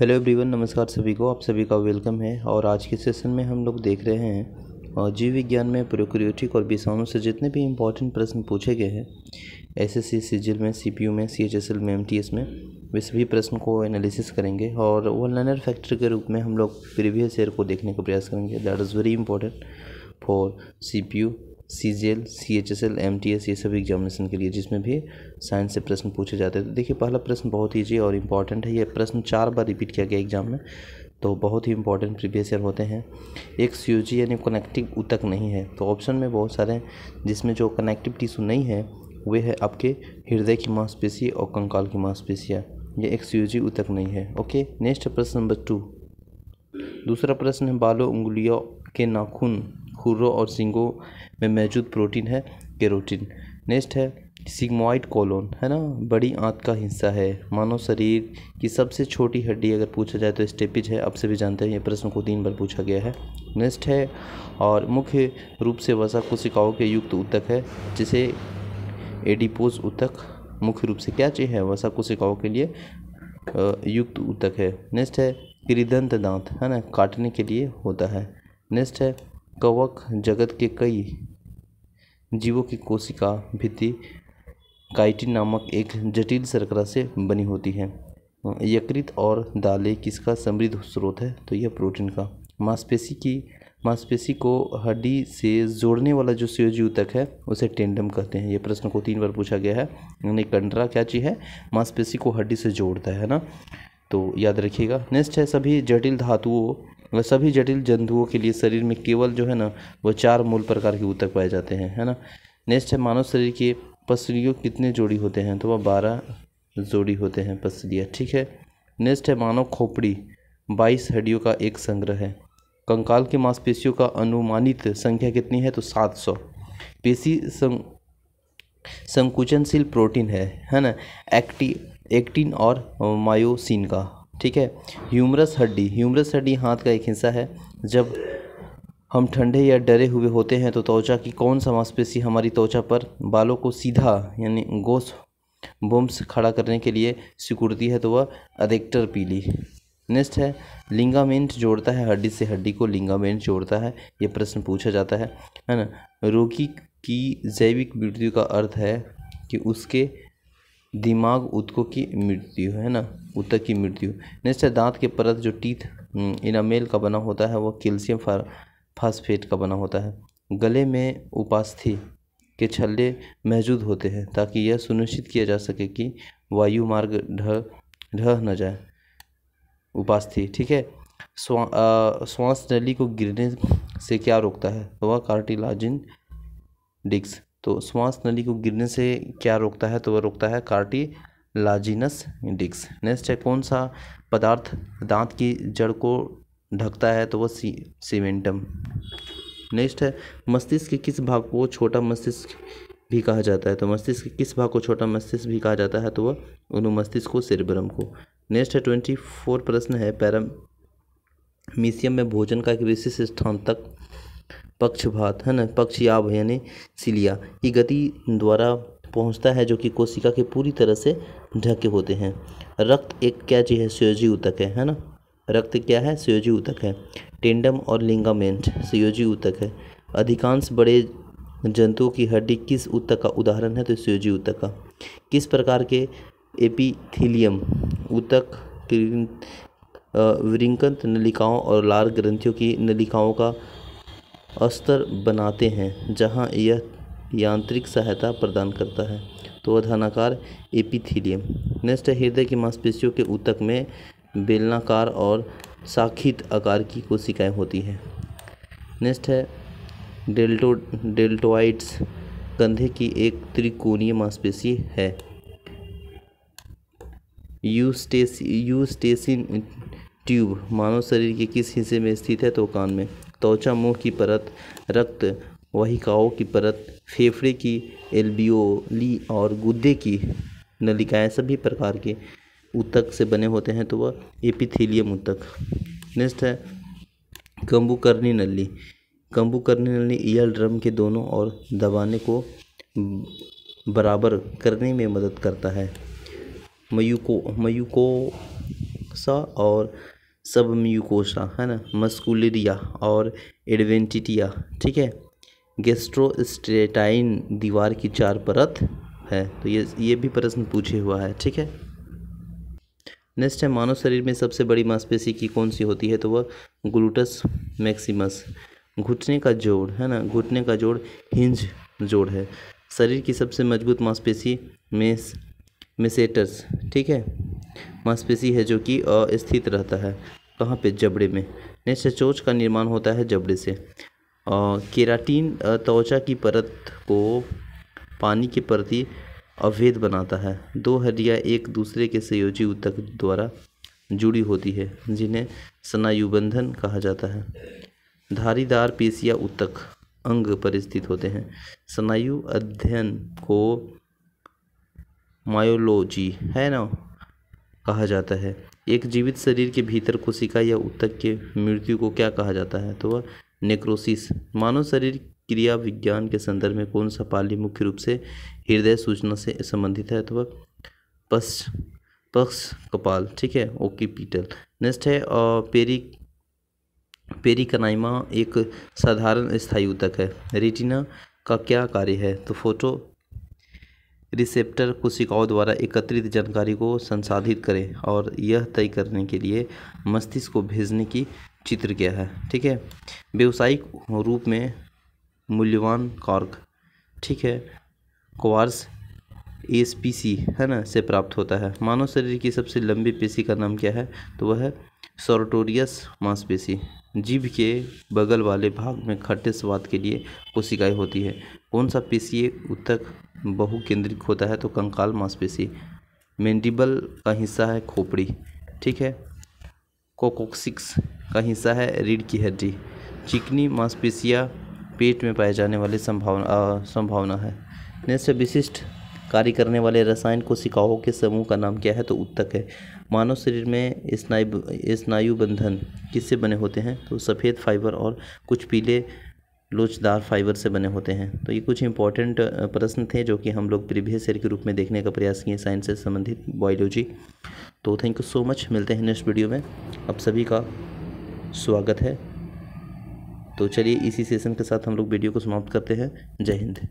hello everyone नमस्कार सभी को आप सभी का वेलकम है और आज के सेशन में हम लोग देख रहे हैं जीव विज्ञान में प्रोक्रियोटिक और विषाणु से जितने भी इम्पोर्टेंट प्रश्न पूछे गए हैं एस एस सी सीजिल में सी पी यू में सी एच एस एल में एम टी एस में वे सभी प्रश्न को एनालिसिस करेंगे और वो लर्नर फैक्टर के रूप में हम लोग प्रीवियस ईयर को देखने का प्रयास करेंगे that is very important for C P U C G L C H S L M T S ये सभी एग्जामिनेशन के लिए जिसमें भी साइंस से प्रश्न पूछे जाते हैं तो देखिए पहला प्रश्न बहुत ईजी और इम्पॉर्टेंट है ये प्रश्न चार बार रिपीट किया गया एग्जाम में तो बहुत ही इंपॉर्टेंट प्रीवियस ईयर होते हैं एक सी जी यानी कनेक्टिव उतक नहीं है तो ऑप्शन में बहुत सारे हैं जिसमें जो कनेक्टिव टिश्यू नहीं है वे है आपके हृदय की मांसपेशी और कंकाल की मांसपेशियाँ ये एक सी उतक नहीं है ओके नेक्स्ट प्रश्न नंबर टू दूसरा प्रश्न है बालों उंगलियों के नाखून खुर्रों और सिंगों में मौजूद प्रोटीन है केरोटीन नेक्स्ट है सिग्मोइड कोलोन है ना बड़ी आंत का हिस्सा है मानव शरीर की सबसे छोटी हड्डी अगर पूछा जाए तो स्टेपिज है आप सभी जानते हैं ये प्रश्न को तीन बार पूछा गया है नेक्स्ट है और मुख्य रूप से वसा कोशिकाओं के युक्त उत्तक है जिसे एडिपोज उत्तक मुख्य रूप से क्या चीज़ है वसा कोशिकाओं के लिए युक्त उत्तक है नेक्स्ट है कृदंत दांत है ना काटने के लिए होता है नेक्स्ट है कवक जगत के कई जीवों की कोशिका भित्ति काइटिन नामक एक जटिल शर्करा से बनी होती है यकृत और दालें किसका समृद्ध स्रोत है तो यह प्रोटीन का मांसपेशी की मांसपेशी को हड्डी से जोड़ने वाला जो सियोजी ऊतक है उसे टेंडम कहते हैं ये प्रश्न को तीन बार पूछा गया है यानी कंडरा क्या चीज़ है मांसपेशी को हड्डी से जोड़ता है ना तो याद रखिएगा नेक्स्ट है सभी जटिल धातुओं वह सभी जटिल जंतुओं के लिए शरीर में केवल जो है ना वह चार मूल प्रकार के ऊतक पाए जाते हैं है ना नेक्स्ट है मानव शरीर के पसलियों कितने जोड़ी होते हैं तो वह बारह जोड़ी होते हैं पसलियाँ ठीक है नेक्स्ट है मानव खोपड़ी बाईस हड्डियों का एक संग्रह है कंकाल की मांसपेशियों का अनुमानित संख्या कितनी है तो सात सौ पेशी सं, संकुचनशील प्रोटीन है है ना एक्टी एक्टिन और मायोसिन का ठीक है ह्यूमरस हड्डी ह्यूमरस हड्डी हाथ का एक हिस्सा है जब हम ठंडे या डरे हुए होते हैं तो त्वचा की कौन सा मांसपेशी हमारी त्वचा पर बालों को सीधा यानी गोश बम्स खड़ा करने के लिए सिकुड़ती है तो वह अधिकतर पीली नेक्स्ट है लिंगामेंट जोड़ता है हड्डी से हड्डी को लिंगामेंट जोड़ता है ये प्रश्न पूछा जाता है है ना रोगी की जैविक मृत्यु का अर्थ है कि उसके दिमाग उत्को की मृत्यु है ना उत्तक की मृत्यु नेक्स्ट है दांत के परत जो टीथ हम्म, इनामेल का बना होता है वह कैल्शियम फास्फेट का बना होता है गले में उपास्थि के छल्ले महजूद होते हैं ताकि यह सुनिश्चित किया जा सके कि वायु मार्ग ढह ढह न जाए उपास्थि ठीक है श्वास नली को गिरने से क्या रोकता है वह कार्टिलाजिन डिक्स तो श्वास नली को गिरने से क्या रोकता है तो वह रोकता है कार्टी लाजिनस इंडिक्स नेक्स्ट है कौन सा पदार्थ दांत की जड़ को ढकता है तो वह सी सीमेंटम नेक्स्ट है मस्तिष्क के किस भाग को छोटा मस्तिष्क भी कहा जाता है तो मस्तिष्क के किस भाग को छोटा मस्तिष्क भी कहा जाता है तो वह अनुमस्तिष्क को सिरब्रम को नेक्स्ट है ट्वेंटी फोर प्रश्न है पैरामीशियम में भोजन का एक विशिष्ट स्थान तक पक्षभात है ना पक्षयाभ यानी सिलिया ये गति द्वारा पहुंचता है जो कि कोशिका के पूरी तरह से ढके होते हैं रक्त एक क्या चीज़ है सयोजी ऊतक है है ना रक्त क्या है सयोजी ऊतक है टेंडम और लिंगामेंट सयोजी ऊतक है अधिकांश बड़े जंतुओं की हड्डी किस ऊतक का उदाहरण है तो सयोजी ऊतक का किस प्रकार के एपिथीलियम ऊतक विरिंकत नलिकाओं और लार ग्रंथियों की नलिकाओं का अस्तर बनाते हैं जहाँ यह यांत्रिक सहायता प्रदान करता है तो अधानाकार एपिथीलियम नेक्स्ट हृदय की मांसपेशियों के ऊतक में बेलनाकार और साखित आकार की कोशिकाएं होती हैं नेक्स्ट है डेल्टो डेल्टोइड्स कंधे की एक त्रिकोणीय मांसपेशी है यूस्टेस यूस्टेसिन ट्यूब मानव शरीर के किस हिस्से में स्थित है तो कान में त्वचा मुंह की परत रक्त वाहिकाओं की परत फेफड़े की एल्बियोली और गुदे की नलिकाएं सभी प्रकार के ऊतक से बने होते हैं तो वह एपिथेलियम ऊतक नेक्स्ट है कंबुकर्णी नली कंबुकर्णी नली ईयर ड्रम के दोनों और दबाने को बराबर करने में मदद करता है मयूको मयूकोसा और सब म्यूकोसा है ना मस्कुलरिया और एडवेंटिटिया ठीक है गेस्ट्रोस्टेटाइन दीवार की चार परत है तो ये ये भी प्रश्न पूछे हुआ है ठीक है नेक्स्ट है मानव शरीर में सबसे बड़ी मांसपेशी की कौन सी होती है तो वह ग्लूटस मैक्सिमस घुटने का जोड़ है ना घुटने का जोड़ हिंज जोड़ है शरीर की सबसे मजबूत मांसपेशी मेस मेसेटर्स ठीक है मांसपेशी है जो कि स्थित रहता है कहाँ पे जबड़े में नेक्स्ट चोच का निर्माण होता है जबड़े से केराटीन त्वचा की परत को पानी के प्रति अभेद बनाता है दो हड्डियाँ एक दूसरे के संयोजी उत्तक द्वारा जुड़ी होती है जिन्हें स्नायुबंधन कहा जाता है धारीदार पेशिया उत्तक अंग पर स्थित होते हैं स्नायु अध्ययन को मायोलॉजी है ना कहा जाता है एक जीवित शरीर के भीतर कोशिका या उत्तक के मृत्यु को क्या कहा जाता है तो वह नेक्रोसिस मानव शरीर क्रिया विज्ञान के संदर्भ में कौन सा पाली मुख्य रूप से हृदय सूचना से संबंधित है तो वह पक्ष पक्ष कपाल ठीक है ओके पीटल नेक्स्ट है पेरी पेरिकनाइमा एक साधारण स्थायी उतक है रेटिना का क्या कार्य है तो फोटो रिसेप्टर कोशिकाओं द्वारा एकत्रित जानकारी को संसाधित करें और यह तय करने के लिए मस्तिष्क को भेजने की चित्र क्या है ठीक है व्यवसायिक रूप में मूल्यवान कार्क ठीक है क्वार्स एस पी सी है ना से प्राप्त होता है मानव शरीर की सबसे लंबी पेशी का नाम क्या है तो वह है सोरटोरियस मांसपेशी जीभ के बगल वाले भाग में खट्टे स्वाद के लिए कोशिकाएं होती है कौन सा पेशी उत्तक बहु केंद्रिक होता है तो कंकाल मांसपेशी मेंडिबल का हिस्सा है खोपड़ी ठीक है कोकोक्सिक्स का हिस्सा है रीढ़ की हड्डी चिकनी मांसपेशियाँ पेट में पाए जाने वाली संभावना आ, संभावना है नेक्स्ट विशिष्ट कार्य करने वाले रसायन कोशिकाओं के समूह का नाम क्या है तो उत्तक है मानव शरीर में स्नायु स्नायु बंधन किससे बने होते हैं तो सफ़ेद फाइबर और कुछ पीले लोचदार फाइबर से बने होते हैं तो ये कुछ इंपॉर्टेंट प्रश्न थे जो कि हम लोग प्रीवियस ईयर के रूप में देखने का प्रयास किए साइंस से संबंधित बायोलॉजी तो थैंक यू सो मच मिलते हैं नेक्स्ट वीडियो में आप सभी का स्वागत है तो चलिए इसी सेशन के साथ हम लोग वीडियो को समाप्त करते हैं जय हिंद